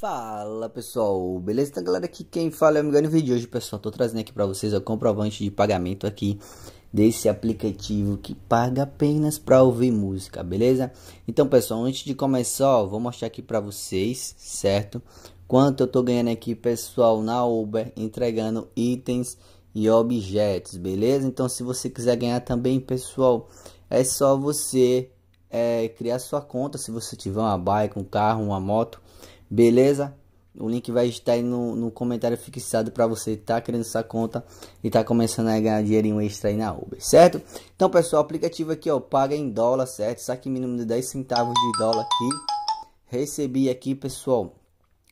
Fala pessoal, beleza? Então galera, aqui quem fala é o Miguel no vídeo de hoje pessoal, tô trazendo aqui para vocês o comprovante de pagamento aqui desse aplicativo que paga apenas para ouvir música, beleza? Então pessoal, antes de começar, ó, vou mostrar aqui para vocês, certo? Quanto eu tô ganhando aqui pessoal na Uber, entregando itens e objetos, beleza? Então se você quiser ganhar também pessoal, é só você é, criar sua conta, se você tiver uma bike, um carro, uma moto Beleza? O link vai estar aí no, no comentário fixado para você estar tá criando essa conta e tá começando a ganhar dinheirinho extra aí na Uber, certo? Então, pessoal, aplicativo aqui, ó, paga em dólar, certo? Saque mínimo de 10 centavos de dólar aqui. Recebi aqui, pessoal,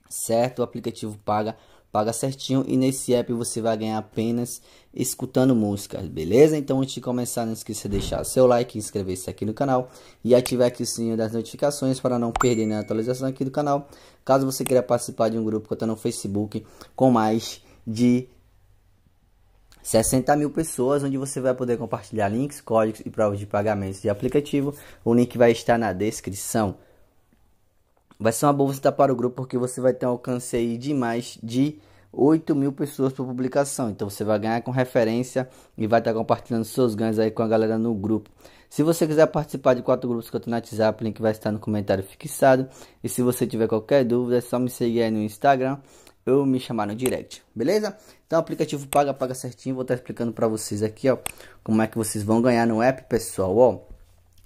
certo? O aplicativo paga paga certinho e nesse app você vai ganhar apenas escutando músicas, beleza? Então antes de começar, não esqueça de deixar seu like, inscrever-se aqui no canal e ativar aqui o sininho das notificações para não perder nenhuma atualização aqui do canal. Caso você queira participar de um grupo que eu no Facebook com mais de 60 mil pessoas, onde você vai poder compartilhar links, códigos e provas de pagamentos de aplicativo. O link vai estar na descrição. Vai ser uma boa você estar para o grupo porque você vai ter um alcance aí de mais de 8 mil pessoas por publicação. Então você vai ganhar com referência e vai estar compartilhando seus ganhos aí com a galera no grupo. Se você quiser participar de quatro grupos que eu tenho no WhatsApp, o link vai estar no comentário fixado. E se você tiver qualquer dúvida, é só me seguir aí no Instagram ou me chamar no direct, beleza? Então o aplicativo paga, paga certinho. Vou estar explicando para vocês aqui, ó, como é que vocês vão ganhar no app, pessoal, ó.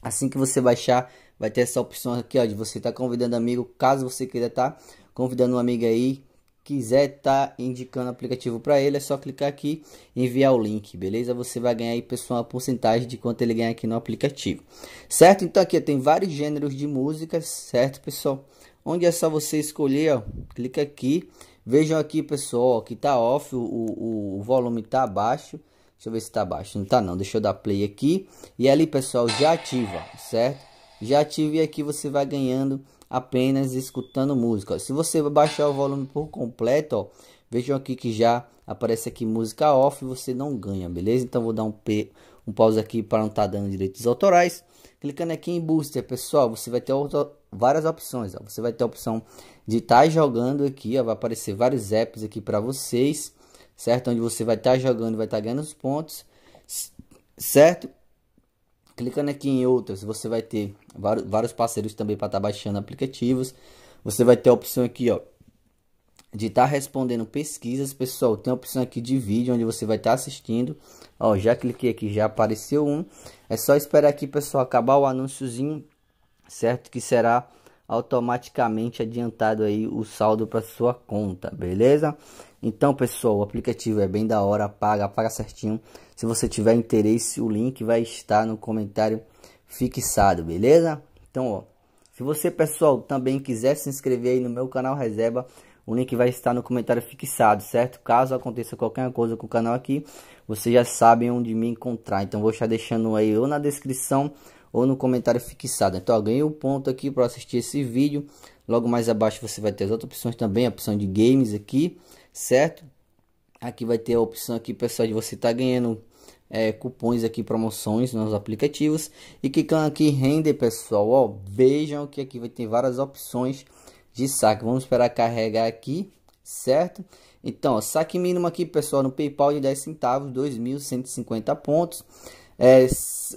Assim que você baixar, vai ter essa opção aqui, ó, de você estar tá convidando amigo, caso você queira estar tá convidando um amigo aí, quiser estar tá indicando aplicativo para ele, é só clicar aqui e enviar o link, beleza? Você vai ganhar aí, pessoal, a porcentagem de quanto ele ganha aqui no aplicativo, certo? Então aqui tem vários gêneros de músicas, certo, pessoal? Onde é só você escolher, ó, clica aqui, vejam aqui, pessoal, que tá off, o, o, o volume tá baixo, deixa eu ver se tá baixo, não tá não, deixa eu dar play aqui, e ali, pessoal, já ativa, certo? já tive aqui você vai ganhando apenas escutando música. Se você baixar o volume por completo, ó, vejam aqui que já aparece aqui música off, você não ganha, beleza? Então vou dar um, P, um pause aqui para não estar tá dando direitos autorais. Clicando aqui em booster, pessoal, você vai ter várias opções. Ó. Você vai ter a opção de estar tá jogando aqui, ó, vai aparecer vários apps aqui para vocês, certo? Onde você vai estar tá jogando, vai estar tá ganhando os pontos, certo? Clicando aqui em outras, você vai ter vários parceiros também para estar tá baixando aplicativos. Você vai ter a opção aqui, ó, de estar tá respondendo pesquisas, pessoal. Tem a opção aqui de vídeo onde você vai estar tá assistindo. Ó, já cliquei aqui, já apareceu um. É só esperar aqui, pessoal, acabar o anúnciozinho, certo? Que será automaticamente adiantado aí o saldo para sua conta, beleza? Então, pessoal, o aplicativo é bem da hora, paga, paga certinho. Se você tiver interesse, o link vai estar no comentário fixado, beleza? Então, ó, se você, pessoal, também quiser se inscrever aí no meu canal Reserva, o link vai estar no comentário fixado, certo? Caso aconteça qualquer coisa com o canal aqui, vocês já sabem onde me encontrar. Então, vou estar deixando aí ou na descrição ou no comentário fixado. Então, ó, ganhei um ponto aqui para assistir esse vídeo. Logo mais abaixo você vai ter as outras opções também, a opção de games aqui, certo? Aqui vai ter a opção aqui, pessoal, de você estar tá ganhando é, cupons aqui, promoções nos aplicativos. E clicando aqui render, pessoal, ó, vejam que aqui vai ter várias opções de saque. Vamos esperar carregar aqui, certo? Então, ó, saque mínimo aqui, pessoal, no PayPal de 10 centavos, 2.150 pontos. É,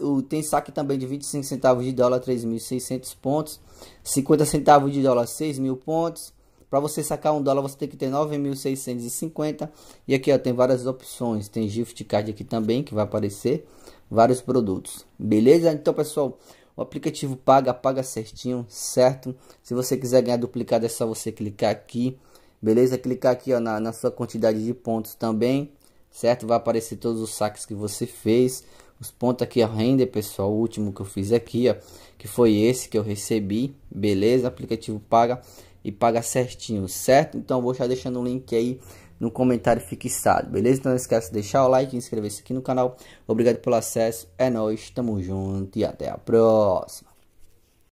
o, tem saque também de 25 centavos de dólar, 3.600 pontos. 50 centavos de dólar, 6.000 pontos. Para você sacar um dólar, você tem que ter 9.650. E aqui ó, tem várias opções. Tem gift card aqui também, que vai aparecer. Vários produtos. Beleza? Então, pessoal, o aplicativo paga, paga certinho, certo? Se você quiser ganhar duplicado é só você clicar aqui, beleza? Clicar aqui ó, na, na sua quantidade de pontos também, certo? Vai aparecer todos os saques que você fez. Os pontos aqui, a render, pessoal, o último que eu fiz aqui, ó, que foi esse que eu recebi, beleza? aplicativo paga e paga certinho, certo? Então, vou estar deixando o link aí no comentário fixado, beleza? Então não esquece de deixar o like e inscrever-se aqui no canal. Obrigado pelo acesso, é nóis, tamo junto e até a próxima.